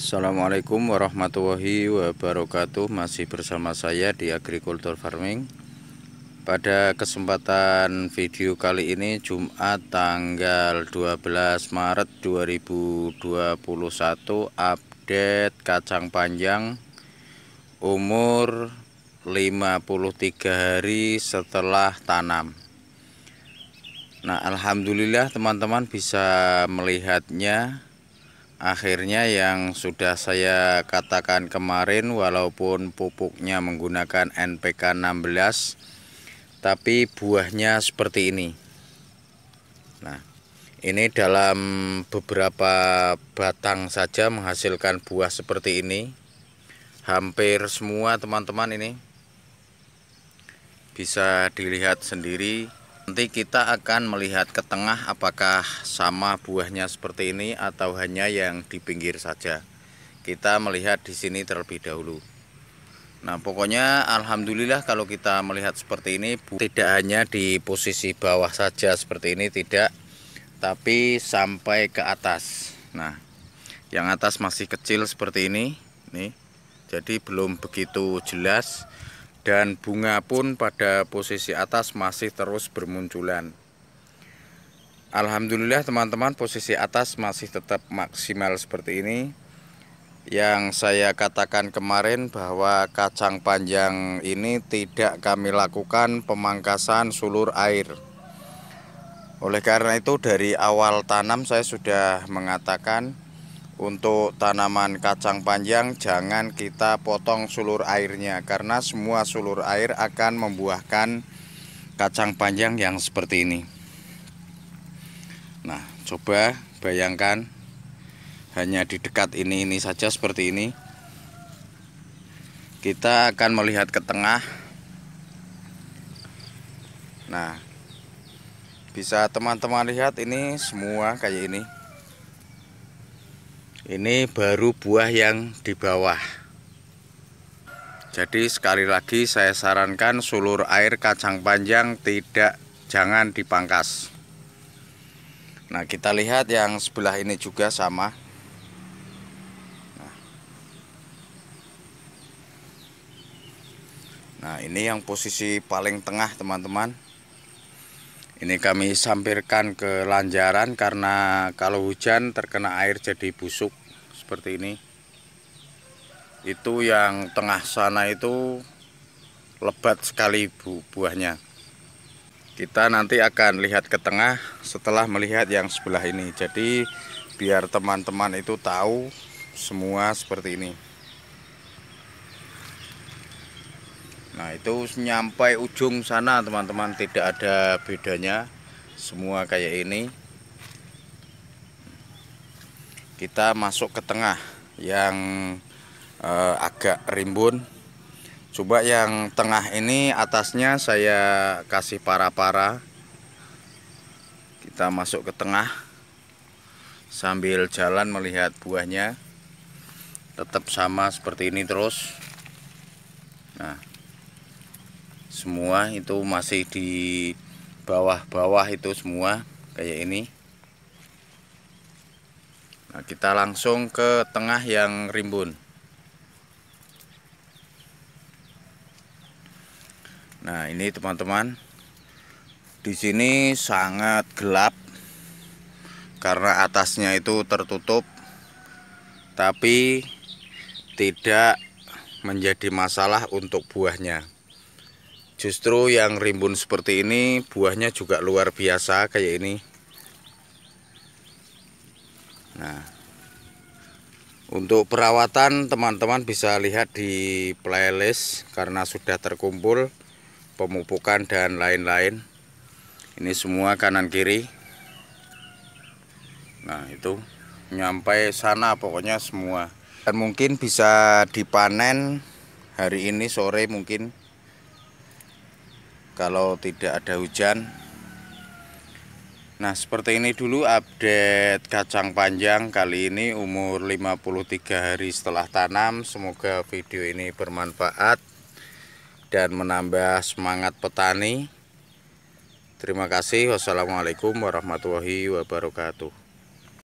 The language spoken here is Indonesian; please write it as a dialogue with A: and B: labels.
A: Assalamualaikum warahmatullahi wabarakatuh Masih bersama saya di Agriculture Farming Pada kesempatan video kali ini Jumat tanggal 12 Maret 2021 Update kacang panjang Umur 53 hari setelah tanam Nah Alhamdulillah teman-teman bisa melihatnya akhirnya yang sudah saya katakan kemarin walaupun pupuknya menggunakan NPK 16 tapi buahnya seperti ini nah ini dalam beberapa batang saja menghasilkan buah seperti ini hampir semua teman-teman ini bisa dilihat sendiri Nanti kita akan melihat ke tengah apakah sama buahnya seperti ini atau hanya yang di pinggir saja. Kita melihat di sini terlebih dahulu. Nah pokoknya Alhamdulillah kalau kita melihat seperti ini tidak hanya di posisi bawah saja seperti ini tidak tapi sampai ke atas. Nah yang atas masih kecil seperti ini nih jadi belum begitu jelas dan bunga pun pada posisi atas masih terus bermunculan. Alhamdulillah teman-teman posisi atas masih tetap maksimal seperti ini. Yang saya katakan kemarin bahwa kacang panjang ini tidak kami lakukan pemangkasan sulur air. Oleh karena itu dari awal tanam saya sudah mengatakan untuk tanaman kacang panjang jangan kita potong sulur airnya karena semua sulur air akan membuahkan kacang panjang yang seperti ini. Nah, coba bayangkan hanya di dekat ini ini saja seperti ini. Kita akan melihat ke tengah. Nah, bisa teman-teman lihat ini semua kayak ini ini baru buah yang di bawah jadi sekali lagi saya sarankan sulur air kacang panjang tidak jangan dipangkas nah kita lihat yang sebelah ini juga sama nah, ini yang posisi paling tengah teman-teman ini kami sampirkan ke lanjaran karena kalau hujan terkena air jadi busuk seperti ini. Itu yang tengah sana itu lebat sekali bu buahnya. Kita nanti akan lihat ke tengah setelah melihat yang sebelah ini. Jadi biar teman-teman itu tahu semua seperti ini. Nah itu nyampe ujung sana teman-teman tidak ada bedanya semua kayak ini. Kita masuk ke tengah yang eh, agak rimbun. Coba yang tengah ini atasnya saya kasih para-para. Kita masuk ke tengah sambil jalan melihat buahnya. Tetap sama seperti ini terus. Nah, semua itu masih di bawah-bawah itu semua kayak ini nah kita langsung ke tengah yang rimbun nah ini teman-teman di sini sangat gelap karena atasnya itu tertutup tapi tidak menjadi masalah untuk buahnya Justru yang rimbun seperti ini buahnya juga luar biasa kayak ini. Nah, untuk perawatan teman-teman bisa lihat di playlist karena sudah terkumpul pemupukan dan lain-lain. Ini semua kanan kiri. Nah, itu nyampe sana pokoknya semua. Dan mungkin bisa dipanen hari ini sore mungkin kalau tidak ada hujan nah seperti ini dulu update kacang panjang kali ini umur 53 hari setelah tanam semoga video ini bermanfaat dan menambah semangat petani terima kasih wassalamualaikum warahmatullahi wabarakatuh